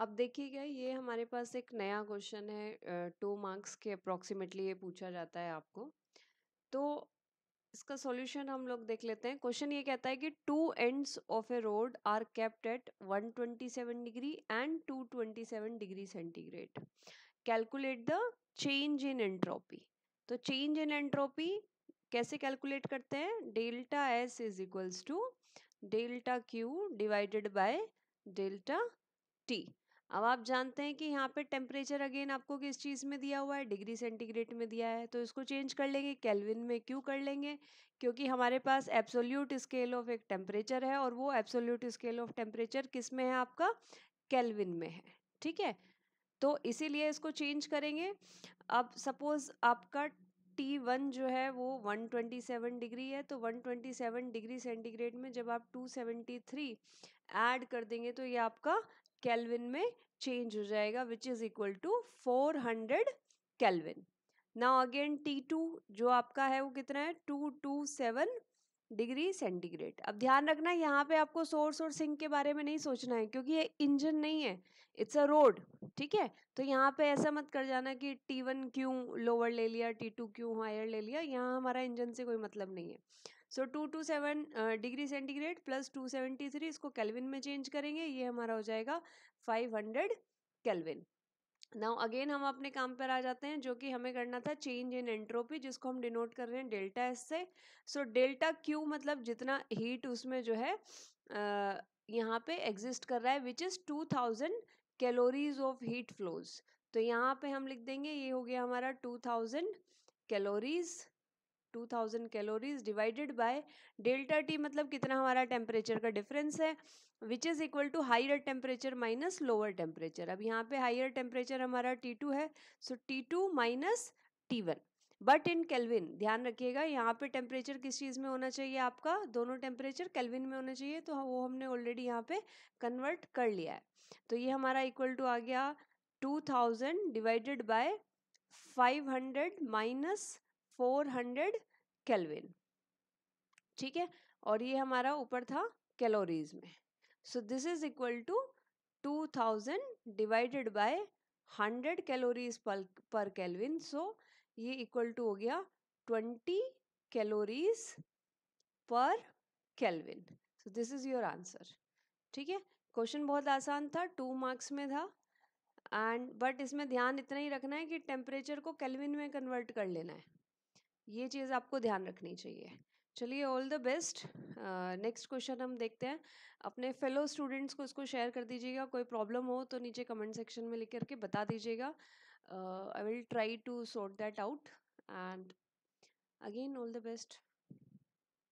अब देखिएगा ये हमारे पास एक नया क्वेश्चन है टू मार्क्स के अप्रोक्सीमेटली ये पूछा जाता है आपको तो इसका सॉल्यूशन हम लोग देख लेते हैं क्वेश्चन ये कहता है कि two ends of a rod are kept at 127 degree and 227 degree centigrade calculate the change in entropy तो चेंज इन एंट्रोपी कैसे कैलकुलेट करते हैं delta S is equals to delta Q divided by delta T अब आप जानते हैं कि यहाँ पे टेम्परेचर अगेन आपको किस चीज़ में दिया हुआ है डिग्री सेंटीग्रेड में दिया है तो इसको चेंज कर लेंगे कैलविन में क्यों कर लेंगे क्योंकि हमारे पास एब्सोल्यूट स्केल ऑफ एक टेम्परेचर है और वो एब्सोल्यूट स्केल ऑफ टेम्परेचर किस में है आपका कैलविन में है ठीक है तो इसीलिए इसको चेंज करेंगे अब सपोज़ आपका टी वन जो है वो 127 डिग्री है तो 127 डिग्री सेंटीग्रेड में जब आप 273 ऐड कर देंगे तो ये आपका केल्विन में चेंज हो जाएगा which is equal to 400 kelvin now again T two जो आपका है वो कितना है two two seven degree centigrade अब ध्यान रखना यहाँ पे आपको सोर्स और सिंक के बारे में नहीं सोचना है क्योंकि ये इंजन नहीं है इट्स अ रोड ठीक है तो यहाँ पे ऐसा मत कर जाना कि टी वन क्यों लोअर ले लिया टी टू क्यों हायर ले लिया यहाँ हमारा इंजन से कोई मतलब नहीं है so two two seven degree centigrade plus two seventy three इसको कैलविन में चेंज करेंगे ये हमारा हो जाएगा five hundred kelvin now again हम अपने काम पर आ जाते हैं जो कि हमें करना था चेंज इन एंट्रोपी जिसको हम डिनोट कर रहे हैं डेल्टा एस से सो डेल्टा क्यू मतलब जितना हीट उसमें जो है यहाँ पे एग्जिस्ट कर रहा है which is two thousand calories of heat flows तो यहाँ पे हम लिख देंगे ये हो गया हमारा two thousand calories two thousand calories divided by delta T मतलब कितना हमारा टेम्परेचर का डिफरेंस है which is equal to higher temperature minus lower temperature अब यहाँ पे हायर टेम्परेचर हमारा टी टू है so T two minus T one but in kelvin ध्यान रखिएगा यहाँ पे टेम्परेचर किस चीज़ में होना चाहिए आपका दोनों टेम्परेचर कैलविन में होना चाहिए तो वो हमने ऑलरेडी यहाँ पे कन्वर्ट कर लिया है तो ये हमारा इक्वल टू आ गया two thousand divided by five hundred minus four hundred kelvin ठीक है और ये हमारा ऊपर था कैलोरीज में so this is equal to two thousand divided by hundred calories per per kelvin so ये इक्वल टू हो गया twenty calories per kelvin so this is your answer ठीक है क्वेश्चन बहुत आसान था टू मार्क्स में था एंड बट इसमें ध्यान इतना ही रखना है कि टेम्परेचर को कैलविन में कन्वर्ट कर लेना है ये चीज़ आपको ध्यान रखनी चाहिए चलिए all the best next question हम देखते हैं अपने फेलो स्टूडेंट्स को इसको शेयर कर दीजिएगा कोई प्रॉब्लम हो तो नीचे कमेंट सेक्शन में लिख करके बता दीजिएगा I will try to sort that out and again all the best